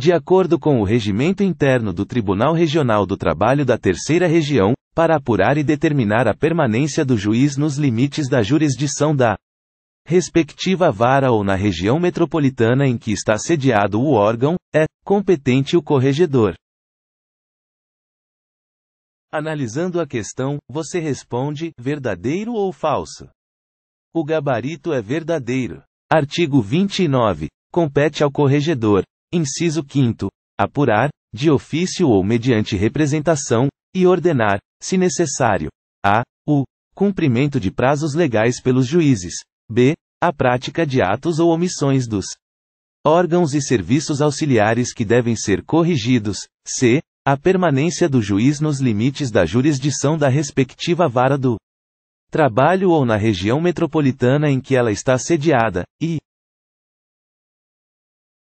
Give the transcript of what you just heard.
De acordo com o regimento interno do Tribunal Regional do Trabalho da Terceira Região, para apurar e determinar a permanência do juiz nos limites da jurisdição da respectiva vara ou na região metropolitana em que está sediado o órgão, é competente o corregedor. Analisando a questão, você responde: verdadeiro ou falso? O gabarito é verdadeiro. Artigo 29. Compete ao corregedor Inciso 5. Apurar, de ofício ou mediante representação, e ordenar, se necessário, a. o cumprimento de prazos legais pelos juízes, b. a prática de atos ou omissões dos órgãos e serviços auxiliares que devem ser corrigidos, c. a permanência do juiz nos limites da jurisdição da respectiva vara do trabalho ou na região metropolitana em que ela está sediada, e